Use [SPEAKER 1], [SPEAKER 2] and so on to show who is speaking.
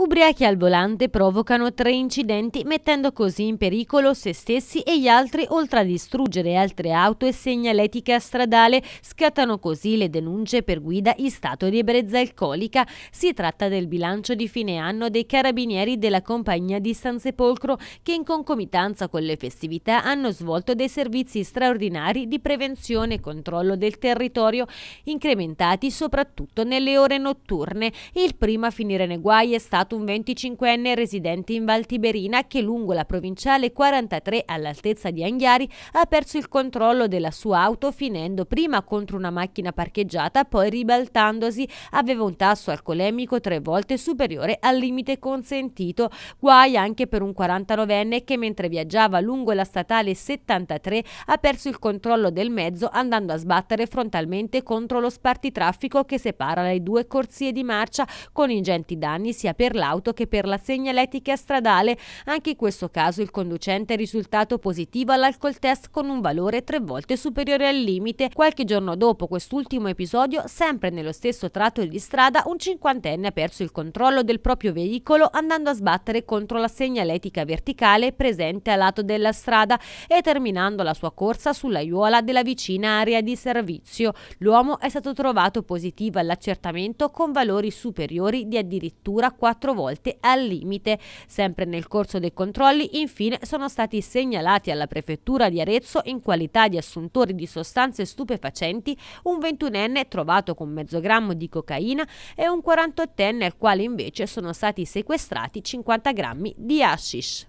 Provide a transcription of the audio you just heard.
[SPEAKER 1] Ubriachi al volante provocano tre incidenti mettendo così in pericolo se stessi e gli altri oltre a distruggere altre auto e segnaletica stradale. Scattano così le denunce per guida in stato di ebbrezza alcolica. Si tratta del bilancio di fine anno dei carabinieri della compagnia di San Sepolcro che in concomitanza con le festività hanno svolto dei servizi straordinari di prevenzione e controllo del territorio incrementati soprattutto nelle ore notturne. Il primo a finire nei guai è stato arrestato un 25enne residente in Valtiberina che lungo la provinciale 43 all'altezza di Anghiari ha perso il controllo della sua auto finendo prima contro una macchina parcheggiata poi ribaltandosi aveva un tasso alcolemico tre volte superiore al limite consentito. Guai anche per un 49enne che mentre viaggiava lungo la statale 73 ha perso il controllo del mezzo andando a sbattere frontalmente contro lo spartitraffico che separa le due corsie di marcia con ingenti danni sia per l'auto che per la segnaletica stradale. Anche in questo caso il conducente è risultato positivo all'alcol test con un valore tre volte superiore al limite. Qualche giorno dopo quest'ultimo episodio, sempre nello stesso tratto di strada, un cinquantenne ha perso il controllo del proprio veicolo andando a sbattere contro la segnaletica verticale presente a lato della strada e terminando la sua corsa sull'aiuola della vicina area di servizio. L'uomo è stato trovato positivo all'accertamento con valori superiori di addirittura 4 quattro volte al limite. Sempre nel corso dei controlli, infine, sono stati segnalati alla prefettura di Arezzo in qualità di assuntori di sostanze stupefacenti un 21enne trovato con mezzo grammo di cocaina e un 48enne al quale invece sono stati sequestrati 50 grammi di hashish.